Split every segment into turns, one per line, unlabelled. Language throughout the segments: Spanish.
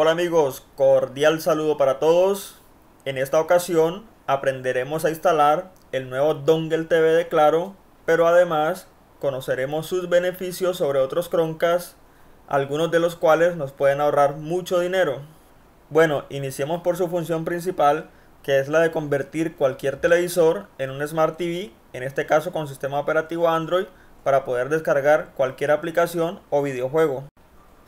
Hola amigos, cordial saludo para todos. En esta ocasión aprenderemos a instalar el nuevo Dongle TV de Claro, pero además conoceremos sus beneficios sobre otros croncas algunos de los cuales nos pueden ahorrar mucho dinero. Bueno, iniciemos por su función principal, que es la de convertir cualquier televisor en un Smart TV, en este caso con sistema operativo Android, para poder descargar cualquier aplicación o videojuego.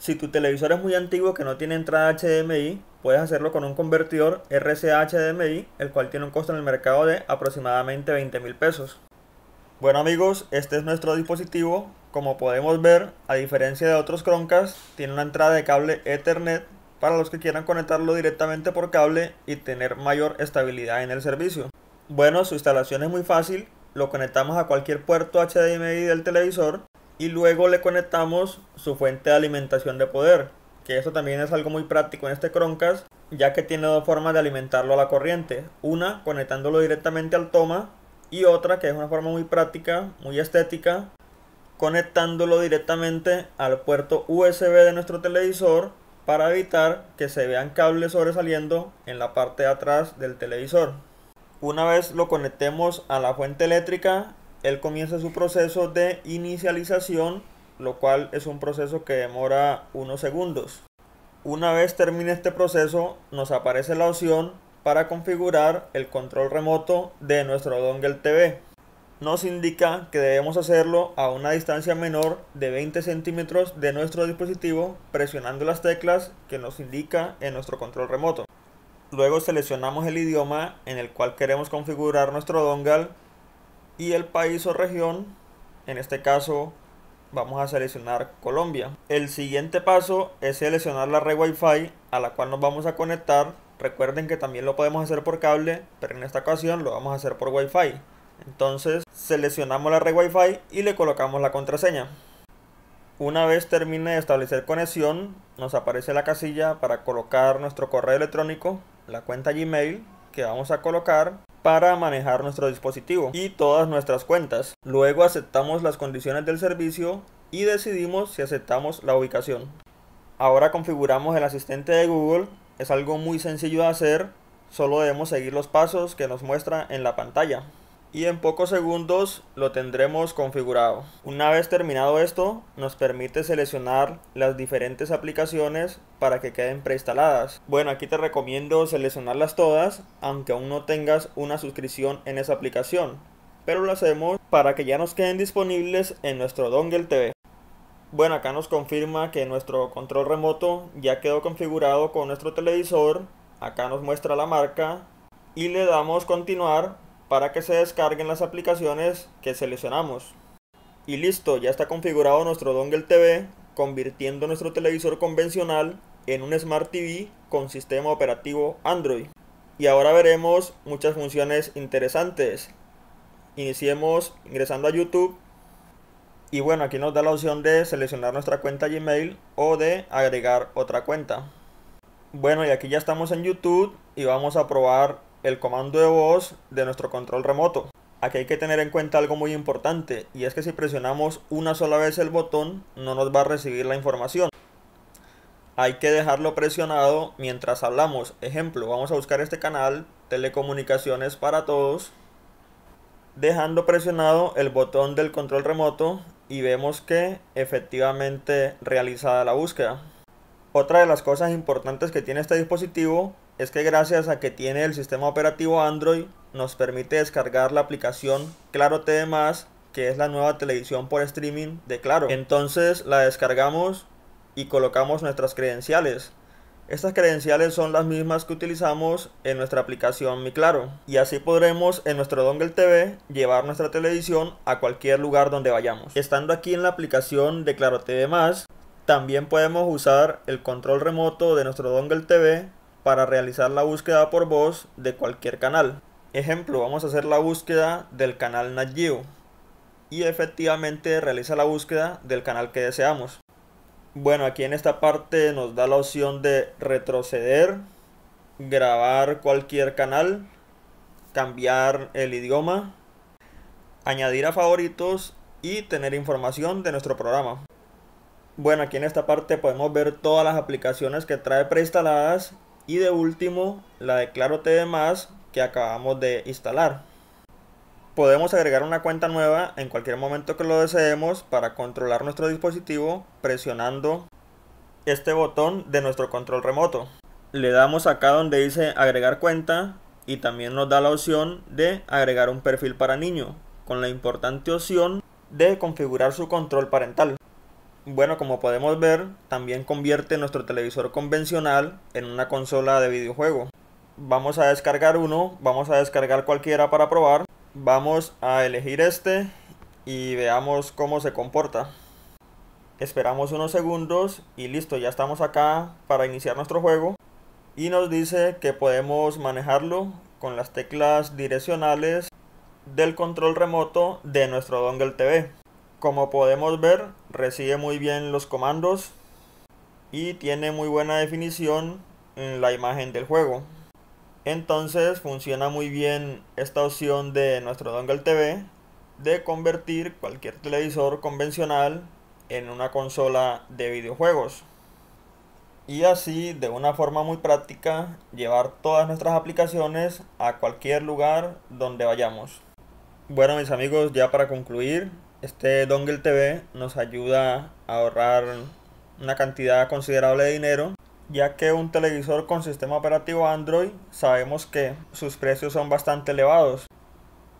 Si tu televisor es muy antiguo que no tiene entrada HDMI, puedes hacerlo con un convertidor RCA HDMI, el cual tiene un costo en el mercado de aproximadamente 20 mil pesos. Bueno amigos, este es nuestro dispositivo. Como podemos ver, a diferencia de otros Chromecast, tiene una entrada de cable Ethernet para los que quieran conectarlo directamente por cable y tener mayor estabilidad en el servicio. Bueno, su instalación es muy fácil, lo conectamos a cualquier puerto HDMI del televisor y luego le conectamos su fuente de alimentación de poder, que eso también es algo muy práctico en este croncast ya que tiene dos formas de alimentarlo a la corriente, una conectándolo directamente al toma y otra que es una forma muy práctica, muy estética, conectándolo directamente al puerto USB de nuestro televisor para evitar que se vean cables sobresaliendo en la parte de atrás del televisor. Una vez lo conectemos a la fuente eléctrica, él comienza su proceso de inicialización, lo cual es un proceso que demora unos segundos. Una vez termine este proceso, nos aparece la opción para configurar el control remoto de nuestro dongle TV. Nos indica que debemos hacerlo a una distancia menor de 20 centímetros de nuestro dispositivo presionando las teclas que nos indica en nuestro control remoto. Luego seleccionamos el idioma en el cual queremos configurar nuestro dongle y el país o región, en este caso vamos a seleccionar Colombia. El siguiente paso es seleccionar la red Wi-Fi a la cual nos vamos a conectar. Recuerden que también lo podemos hacer por cable, pero en esta ocasión lo vamos a hacer por Wi-Fi. Entonces seleccionamos la red Wi-Fi y le colocamos la contraseña. Una vez termine de establecer conexión, nos aparece la casilla para colocar nuestro correo electrónico, la cuenta Gmail que vamos a colocar para manejar nuestro dispositivo y todas nuestras cuentas. Luego aceptamos las condiciones del servicio y decidimos si aceptamos la ubicación. Ahora configuramos el asistente de Google. Es algo muy sencillo de hacer, solo debemos seguir los pasos que nos muestra en la pantalla y en pocos segundos lo tendremos configurado. Una vez terminado esto, nos permite seleccionar las diferentes aplicaciones para que queden preinstaladas. Bueno, aquí te recomiendo seleccionarlas todas, aunque aún no tengas una suscripción en esa aplicación, pero lo hacemos para que ya nos queden disponibles en nuestro Dongle TV. Bueno, acá nos confirma que nuestro control remoto ya quedó configurado con nuestro televisor. Acá nos muestra la marca y le damos continuar para que se descarguen las aplicaciones que seleccionamos. Y listo, ya está configurado nuestro Dongle TV, convirtiendo nuestro televisor convencional en un Smart TV con sistema operativo Android. Y ahora veremos muchas funciones interesantes. Iniciemos ingresando a YouTube. Y bueno, aquí nos da la opción de seleccionar nuestra cuenta Gmail o de agregar otra cuenta. Bueno, y aquí ya estamos en YouTube y vamos a probar el comando de voz de nuestro control remoto. Aquí hay que tener en cuenta algo muy importante y es que si presionamos una sola vez el botón no nos va a recibir la información. Hay que dejarlo presionado mientras hablamos. Ejemplo, vamos a buscar este canal, Telecomunicaciones para Todos, dejando presionado el botón del control remoto y vemos que efectivamente realizada la búsqueda. Otra de las cosas importantes que tiene este dispositivo es que gracias a que tiene el sistema operativo Android nos permite descargar la aplicación Claro TV que es la nueva televisión por streaming de Claro. Entonces la descargamos y colocamos nuestras credenciales. Estas credenciales son las mismas que utilizamos en nuestra aplicación Mi Claro y así podremos en nuestro Dongle TV llevar nuestra televisión a cualquier lugar donde vayamos. Estando aquí en la aplicación de Claro TV también podemos usar el control remoto de nuestro Dongle TV para realizar la búsqueda por voz de cualquier canal. Ejemplo, vamos a hacer la búsqueda del canal NatGeo y efectivamente realiza la búsqueda del canal que deseamos. Bueno, aquí en esta parte nos da la opción de retroceder, grabar cualquier canal, cambiar el idioma, añadir a favoritos y tener información de nuestro programa. Bueno, aquí en esta parte podemos ver todas las aplicaciones que trae preinstaladas y de último, la de Claro que acabamos de instalar. Podemos agregar una cuenta nueva en cualquier momento que lo deseemos para controlar nuestro dispositivo presionando este botón de nuestro control remoto. Le damos acá donde dice agregar cuenta y también nos da la opción de agregar un perfil para niño con la importante opción de configurar su control parental. Bueno, como podemos ver, también convierte nuestro televisor convencional en una consola de videojuego. Vamos a descargar uno, vamos a descargar cualquiera para probar. Vamos a elegir este y veamos cómo se comporta. Esperamos unos segundos y listo, ya estamos acá para iniciar nuestro juego. Y nos dice que podemos manejarlo con las teclas direccionales del control remoto de nuestro dongle TV. Como podemos ver, recibe muy bien los comandos y tiene muy buena definición en la imagen del juego. Entonces funciona muy bien esta opción de nuestro Dongle TV de convertir cualquier televisor convencional en una consola de videojuegos. Y así, de una forma muy práctica, llevar todas nuestras aplicaciones a cualquier lugar donde vayamos. Bueno mis amigos, ya para concluir, este Dongle TV nos ayuda a ahorrar una cantidad considerable de dinero, ya que un televisor con sistema operativo Android sabemos que sus precios son bastante elevados.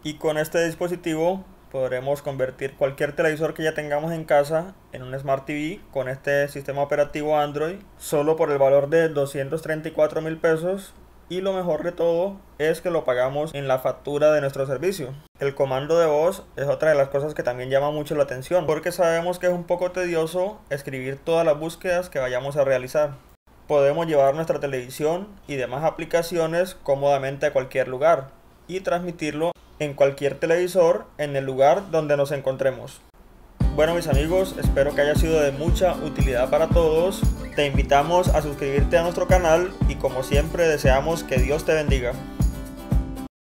Y con este dispositivo podremos convertir cualquier televisor que ya tengamos en casa en un Smart TV con este sistema operativo Android solo por el valor de 234 mil pesos y lo mejor de todo es que lo pagamos en la factura de nuestro servicio. El comando de voz es otra de las cosas que también llama mucho la atención porque sabemos que es un poco tedioso escribir todas las búsquedas que vayamos a realizar. Podemos llevar nuestra televisión y demás aplicaciones cómodamente a cualquier lugar y transmitirlo en cualquier televisor en el lugar donde nos encontremos. Bueno mis amigos, espero que haya sido de mucha utilidad para todos te invitamos a suscribirte a nuestro canal y como siempre deseamos que Dios te bendiga.